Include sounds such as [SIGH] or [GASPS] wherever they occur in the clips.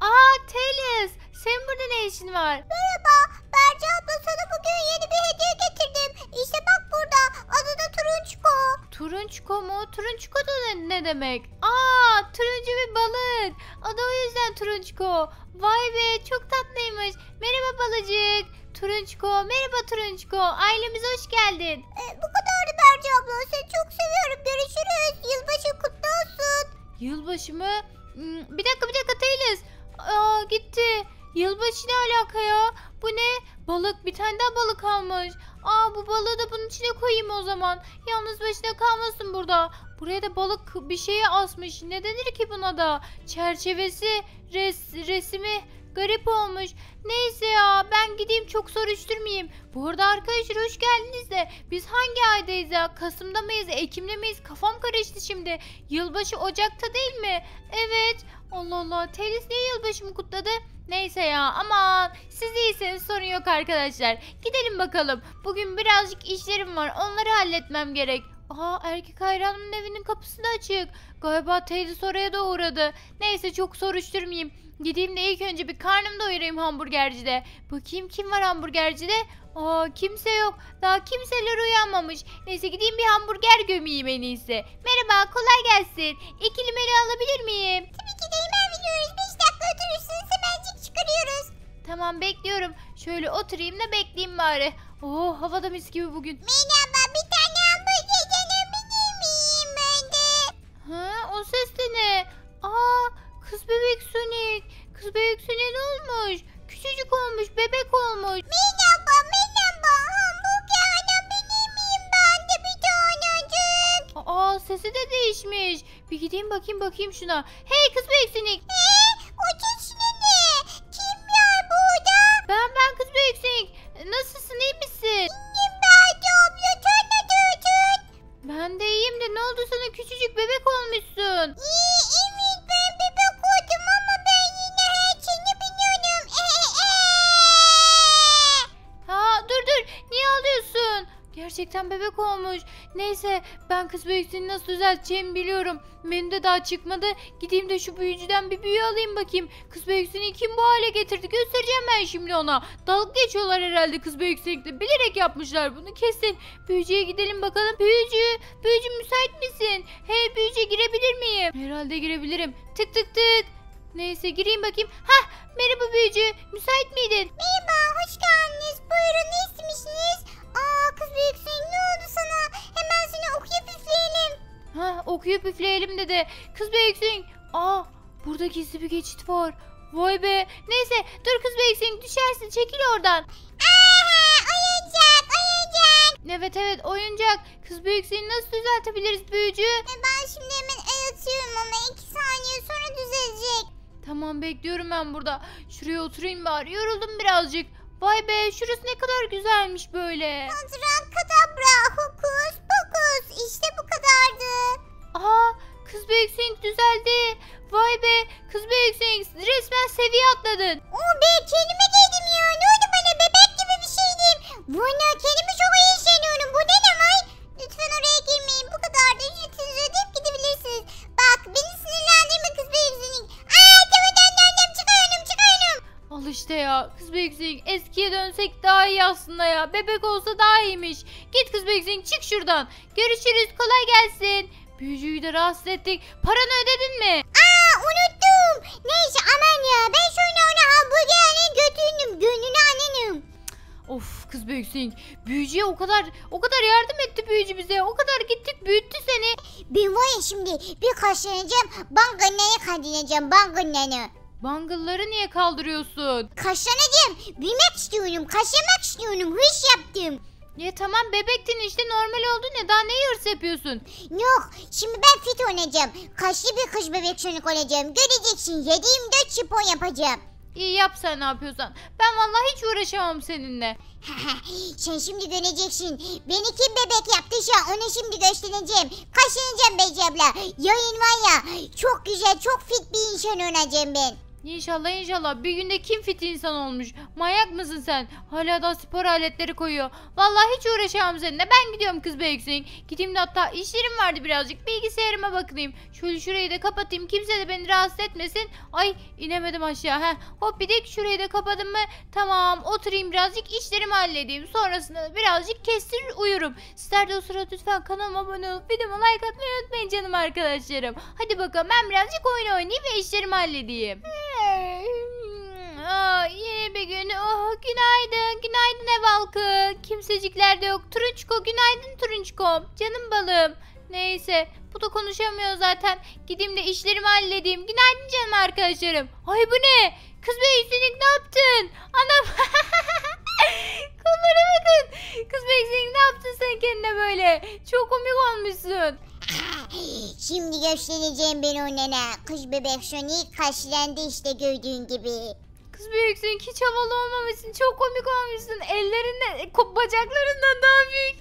Aa Telis, senin burada ne işin var? Merhaba Berce abla sana bugün yeni bir hediye getirdim. İşte bak burada adı da Turunçko. Turunçko mu? Turunçko da ne, ne demek? Aa turuncu bir balık. Adı o yüzden Turunçko. Vay be çok tatlıymış. Merhaba balıcık. Turunçko, merhaba Turunçko. Ailemize hoş geldin. E, bu kadardı Berce abla. Seni çok seviyorum. Görüşürüz. Yılbaşı kutlu olsun. Yılbaşı mı? Hmm, bir dakika bir dakika Telis. Aa gitti. Yılbaşı ne alaka ya? Bu ne? Balık bir tane daha balık almış. Aa bu balığı da bunun içine koyayım o zaman. Yalnız başına kalmasın burada. Buraya da balık bir şeye asmış. Ne denir ki buna da? Çerçevesi, res, resimi Garip olmuş. Neyse ya ben gideyim çok soruşturmayayım. Bu arada arkadaşlar hoş geldiniz de biz hangi aydayız ya? Kasım'da mıyız? Ekim'de miyiz? Kafam karıştı şimdi. Yılbaşı Ocak'ta değil mi? Evet. Allah Allah Telis niye yılbaşımı kutladı? Neyse ya ama siz iyisiniz sorun yok arkadaşlar. Gidelim bakalım. Bugün birazcık işlerim var onları halletmem gerek. Aha erkek hayranımın evinin kapısı da açık. Galiba teyze oraya da uğradı. Neyse çok soruşturmayayım. Gideyim de ilk önce bir karnımı doyurayım hamburgercide. Bakayım kim var hamburgercide? Aa kimse yok. Daha kimseler uyanmamış. Neyse gideyim bir hamburger gömeyim en iyisi. Merhaba kolay gelsin. İkili menü alabilir miyim? Tabii ki de hemen veriyoruz. 5 dakika oturursunuz hemencik çıkarıyoruz. Tamam bekliyorum. Şöyle oturayım da bekleyeyim bari. Oo havada mis gibi bugün. Merhaba bir ses de ne? Aa kız bebek Sonic. Kız bebek Sonic ne olmuş? Küçücük olmuş bebek olmuş. Merhaba merhaba hamburger alabilir miyim ben de bir tanecik? Aa sesi de değişmiş. Bir gideyim bakayım bakayım şuna. Hey kız bebek Sonic. Hey. Neyse ben kız büyüsünü nasıl düzelteceğimi biliyorum. Menü de daha çıkmadı. Gideyim de şu büyücüden bir büyü alayım bakayım. Kız büyüsünü kim bu hale getirdi göstereceğim ben şimdi ona. Dalga geçiyorlar herhalde kız büyüsünlükle. Bilerek yapmışlar bunu kesin. Büyücüye gidelim bakalım. Büyücü, büyücü müsait misin? Hey büyücü girebilir miyim? Herhalde girebilirim. Tık tık tık. Neyse gireyim bakayım. Hah merhaba büyücü. Müsait miydin? Merhaba okuyup üfleyelim dedi. Kız Beksin. Aa burada gizli bir geçit var. Vay be. Neyse dur kız Beksin düşersin çekil oradan. Aha oyuncak oyuncak. Evet evet oyuncak. Kız Beksin'i nasıl düzeltebiliriz büyücü? E, ben şimdi hemen öğretiyorum ama iki saniye sonra düzelecek. Tamam bekliyorum ben burada. Şuraya oturayım bari yoruldum birazcık. Vay be şurası ne kadar güzelmiş böyle. Kontrol Aha kız Büyük Sphinx düzeldi. Vay be kız Büyük Sphinx resmen seviye atladın. Oo be kelime giydim ya ne oldu bana bebek gibi bir şeydim. ne, kelime çok iyi işleniyorum bu ne ne Lütfen oraya girmeyin bu kadar da ücretinizi ödeyip gidebilirsiniz. Bak beni sinirlendirme kız Büyük Sphinx. Aaa tamam döndüm döndüm çıkarım çıkarım. Al işte ya kız Büyük eskiye dönsek daha iyi aslında ya bebek olsa daha iyiymiş. Git kız Büyük çık şuradan. Görüşürüz kolay gelsin. Büyücüyü de rahatsız ettik. Paranı ödedin mi? Aa unuttum. Neyse aman ya ben sonra ona hamburgerini götürdüm. Gönlünü anladım. Of kız büyüksün. Büyücüye o kadar o kadar yardım etti büyücü bize. O kadar gittik büyüttü seni. Ben var ya şimdi bir kaşınacağım. Banganayı kaydedeceğim banganayı. Bangılları niye kaldırıyorsun? Kaşlanacağım. Bilmek istiyorum. Kaşlamak istiyorum. Hış yaptım. Ya e, tamam bebektin işte normal oldun ya daha ne hırs yapıyorsun? Yok şimdi ben fit oynayacağım. Kaşlı bir kız bebek çocuk olacağım. Göreceksin yediğimde 24 şipon yapacağım. İyi yap sen ne yapıyorsan. Ben vallahi hiç uğraşamam seninle. [LAUGHS] Sen şimdi göreceksin. Beni kim bebek yaptıysa onu şimdi göstereceğim. Kaşınacağım Beci abla. Yayın var ya çok güzel çok fit bir insan olacağım ben. İnşallah inşallah bir günde kim fit insan olmuş? Manyak mısın sen? Hala da spor aletleri koyuyor. Vallahi hiç uğraşamam seninle. Ben gidiyorum kız Beyksink. Gideyim de hatta işlerim vardı birazcık. Bilgisayarıma bakayım. Şöyle şurayı da kapatayım. Kimse de beni rahatsız etmesin. Ay inemedim aşağı. Heh. Hop bir de şurayı da kapadım mı? Tamam oturayım birazcık işlerimi halledeyim. Sonrasında birazcık kestir uyurum. Sizler de o sırada lütfen kanalıma abone olup videoma like atmayı unutmayın canım arkadaşlarım. Hadi bakalım ben birazcık oyun oynayayım ve işlerimi halledeyim. Aa, yeni bir gün. Oh, günaydın. Günaydın ev halkı. Kimsecikler de yok. Turunçko günaydın Turunçkom. Canım balım. Neyse bu da konuşamıyor zaten. Gideyim de işlerimi halledeyim. Günaydın canım arkadaşlarım. Ay bu ne? Kız be yüzünlük ne yaptın? Anam. [LAUGHS] Kollara bakın. Kız be yüzünlük ne yaptın sen kendine böyle? Çok komik olmuşsun. Şimdi göstereceğim ben onlara. Kız bebek Sonic karşılandı işte gördüğün gibi kız büyüksün. Hiç havalı olmamışsın. Çok komik olmuşsun. Ellerinden, bacaklarından daha büyük.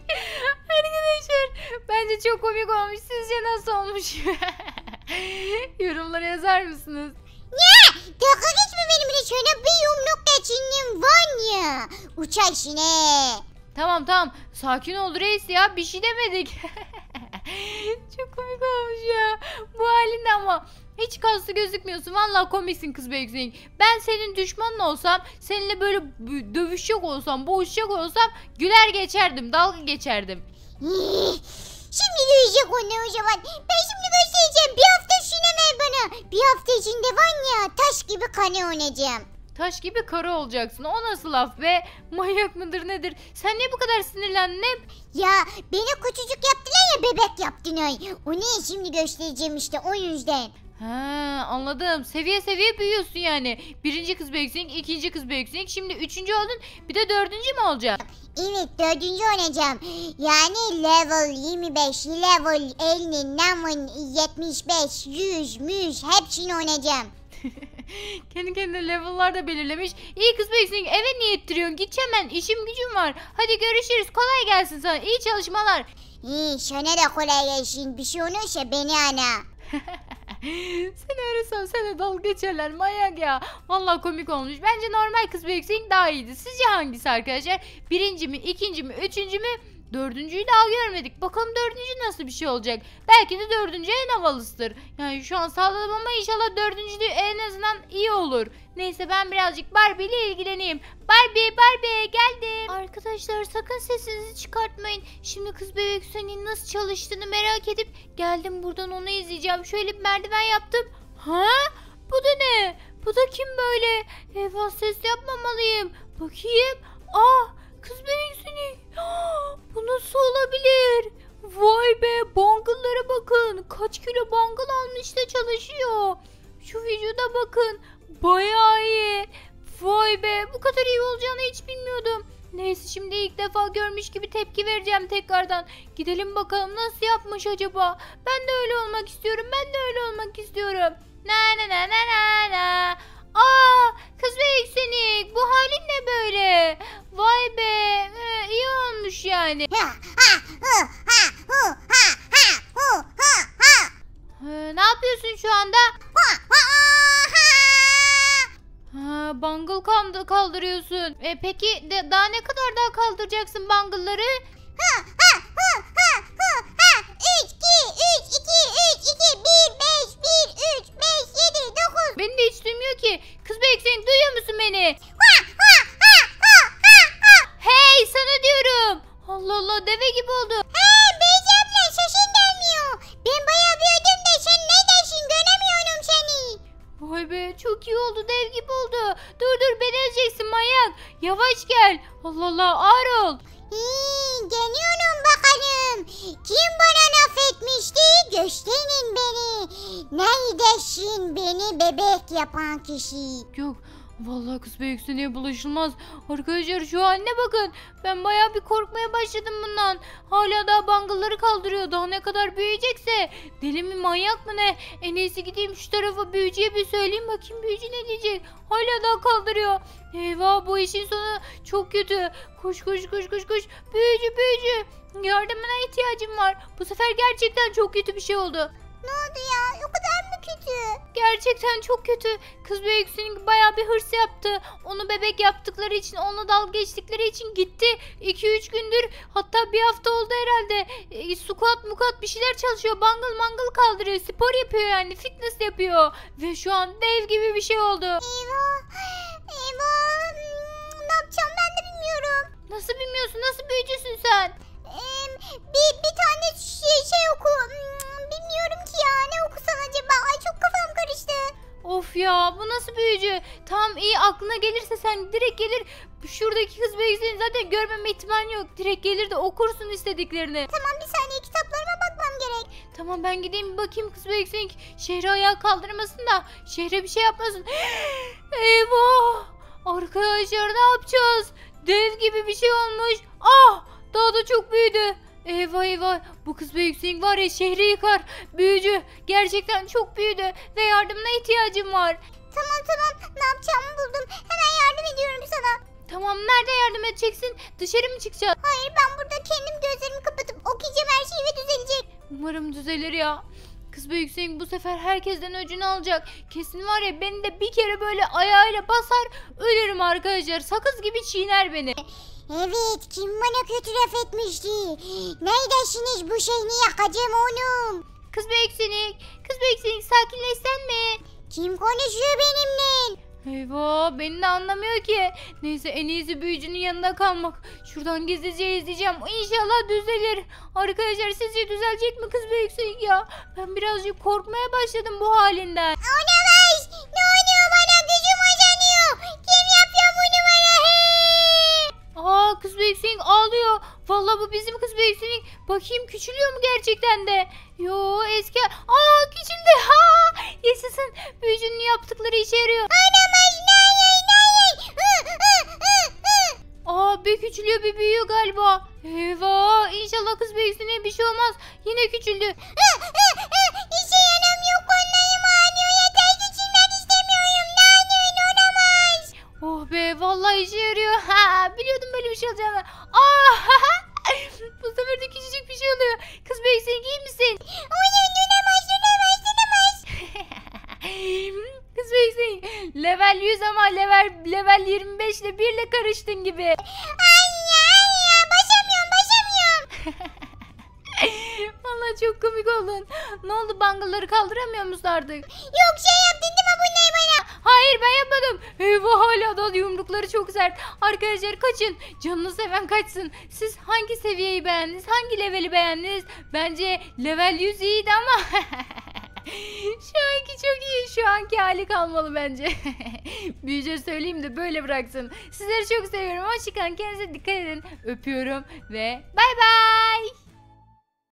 [LAUGHS] Arkadaşlar bence çok komik olmuş. Sizce nasıl olmuş? [LAUGHS] Yorumlara yazar mısınız? Ya dalga geçme benimle şöyle bir yumruk geçindim var ya. Uçak işine. Tamam tamam sakin ol reis ya bir şey demedik. [LAUGHS] çok komik olmuş ya bu halinde ama hiç kaslı gözükmüyorsun. Vallahi komiksin kız Beksin. Ben senin düşmanın olsam, seninle böyle dövüşecek olsam, boğuşacak olsam güler geçerdim, dalga geçerdim. [LAUGHS] Şimdi o ne o zaman. Ben şimdi göstereceğim. Bir hafta şuna ver bana. Bir hafta içinde var ya taş gibi kane oynayacağım. Taş gibi karı olacaksın. O nasıl laf be? Manyak mıdır nedir? Sen niye bu kadar sinirlendin Ya beni küçücük yaptılar ya bebek yaptın ay. O ne şimdi göstereceğim işte o yüzden. Ha anladım. Seviye seviye büyüyorsun yani. Birinci kız Bexing, ikinci kız Bexing. Şimdi üçüncü oldun bir de dördüncü mü olacaksın? Evet dördüncü oynayacağım. Yani level 25, level 50, namın 75, 100, 100 hepsini oynayacağım. [LAUGHS] Kendi kendine level'lar da belirlemiş. İyi kız Bexing eve niye ettiriyorsun? Gideceğim ben işim gücüm var. Hadi görüşürüz kolay gelsin sana. İyi çalışmalar. İyi sana da kolay gelsin. Bir şey olursa beni ana. [LAUGHS] Seni arasam sana dalga geçerler manyak ya. Valla komik olmuş. Bence normal kız büyüksün daha iyiydi. Sizce hangisi arkadaşlar? Birinci mi, ikinci mi, üçüncü mü? Dördüncüyü daha görmedik. Bakalım dördüncü nasıl bir şey olacak. Belki de dördüncü en havalısıdır. Yani şu an sağladım ama inşallah dördüncü de en azından iyi olur. Neyse ben birazcık Barbie ile ilgileneyim. Barbie, Barbie geldim. Arkadaşlar sakın sesinizi çıkartmayın. Şimdi kız bebek Hüseyin'in nasıl çalıştığını merak edip geldim buradan onu izleyeceğim. Şöyle bir merdiven yaptım. Ha? Bu da ne? Bu da kim böyle? Eyvah ses yapmamalıyım. Bakayım. Ah Kız benim seni. Ah, bu nasıl olabilir? Vay be bangıllara bakın. Kaç kilo bangıl almış da çalışıyor. Şu vücuda bakın. Bayağı iyi. Vay be bu kadar iyi olacağını hiç bilmiyordum. Neyse şimdi ilk defa görmüş gibi tepki vereceğim tekrardan. Gidelim bakalım nasıl yapmış acaba? Ben de öyle olmak istiyorum. Ben de öyle olmak istiyorum. Na na na na na na. Aa kız ve yüksenik bu halin ne böyle? Vay be ee, iyi olmuş yani. Ee, ne yapıyorsun şu anda? Ha, bungle kaldı- kaldırıyorsun. E, peki de, daha ne kadar daha kaldıracaksın bangılları? öldüreceksin. Duyuyor musun beni? hey sana diyorum. Allah Allah deve gibi oldu. He Beyci abla sesin Ben bayağı büyüdüm de sen ne dersin göremiyorum seni. Vay be çok iyi oldu dev gibi oldu. Dur dur beni ezeceksin manyak. Yavaş gel. Allah Allah ağır ol. Hmm, geliyorum bakalım. Kim bana gitmişti gösterin beni. Neredesin beni bebek yapan kişi? Yok Vallahi kız bey yükseliğe bulaşılmaz. Arkadaşlar şu haline bakın. Ben baya bir korkmaya başladım bundan. Hala daha bangaları kaldırıyor. Daha ne kadar büyüyecekse. Deli mi manyak mı ne? En iyisi gideyim şu tarafa büyücüye bir söyleyeyim bakayım büyücü ne diyecek. Hala daha kaldırıyor. Eyvah bu işin sonu çok kötü. Koş koş koş koş koş. Büyücü büyücü. Yardımına ihtiyacım var. Bu sefer gerçekten çok kötü bir şey oldu. Ne oldu ya? O kadar mı kötü? Gerçekten çok kötü. Kız ve Yüksün'ün bayağı bir hırs yaptı. Onu bebek yaptıkları için, onunla dalga geçtikleri için gitti. 2-3 gündür hatta bir hafta oldu herhalde. E, squat mukat bir şeyler çalışıyor. Bangıl mangıl kaldırıyor. Spor yapıyor yani. Fitness yapıyor. Ve şu an dev gibi bir şey oldu. Eyvah. Eyvah. Hmm, ne yapacağım ben de bilmiyorum. Nasıl bilmiyorsun? Nasıl büyüyecek? nasıl büyücü? Tam iyi aklına gelirse sen direkt gelir şuradaki kız beyzini zaten görmeme ihtimalin yok. Direkt gelir de okursun istediklerini. Tamam bir saniye kitaplarıma bakmam gerek. Tamam ben gideyim bir bakayım kız beyzin şehre ayağa kaldırmasın da şehre bir şey yapmasın. [GASPS] Eyvah! Arkadaşlar ne yapacağız? Dev gibi bir şey olmuş. Ah! Daha da çok büyüdü. Eyvah eyvah bu kız Büyüksing var ya şehri yıkar. Büyücü gerçekten çok büyüdü ve yardımına ihtiyacım var tamam tamam ne yapacağımı buldum. Hemen yardım ediyorum sana. Tamam nerede yardım edeceksin? Dışarı mı çıkacağız? Hayır ben burada kendim gözlerimi kapatıp okuyacağım her şeyi ve düzelecek. Umarım düzelir ya. Kız Büyük bu sefer herkesten öcünü alacak. Kesin var ya beni de bir kere böyle ayağıyla basar ölürüm arkadaşlar. Sakız gibi çiğner beni. Evet kim bana kötü laf etmişti? Neydesiniz bu şeyini yakacağım onu? Kız Büyük kız Büyük Hüseyin sakinleşsen mi? Kim konuşuyor benimle? Eyvah beni de anlamıyor ki. Neyse en iyisi büyücünün yanında kalmak. Şuradan gizlice izleyeceğim. İnşallah düzelir. Arkadaşlar sizce düzelecek mi kız büyüksün ya? Ben birazcık korkmaya başladım bu halinden. Olamaz. Ne oluyor bana gücüm acanıyor. Kim yapıyor bunu bana? Aa kız büyüksün ağlıyor. Valla bu bizim kız büyüksün. Bakayım küçülüyor mu gerçekten de? Yo eski. Aa Büyücünün yaptıkları işe yarıyor. Anamay nay nay nay. Aa bir küçülüyor bir büyüyor galiba. Eyvah inşallah kız büyüsüne bir şey olmaz. Yine küçüldü. İşe yaramıyor kollarım ağrıyor. Yeter küçülmek istemiyorum. Nay nay olamaz. Oh be vallahi işe yarıyor. Ha, biliyordum böyle bir şey olacağını. Aa, [LAUGHS] bu sefer de küçücük bir şey oluyor. Kız büyüsüne giyin misin? Hayır öleceksin. Level 100 ama level level 25 ile birle karıştın gibi. Ay ya ya başamıyorum başamıyorum. Vallahi çok komik oldun. Ne oldu bangaları kaldıramıyor musun artık? Yok şey yaptın değil mi bunları bana? Hayır ben yapmadım. Eyvah hala da yumrukları çok sert. Arkadaşlar kaçın. Canını seven kaçsın. Siz hangi seviyeyi beğendiniz? Hangi leveli beğendiniz? Bence level 100 iyiydi ama... [LAUGHS] [LAUGHS] şu anki çok iyi. Şu anki hali kalmalı bence. [LAUGHS] Büyücüye söyleyeyim de böyle bıraksın. Sizleri çok seviyorum. Hoşçakalın. Kendinize dikkat edin. Öpüyorum ve bay bay.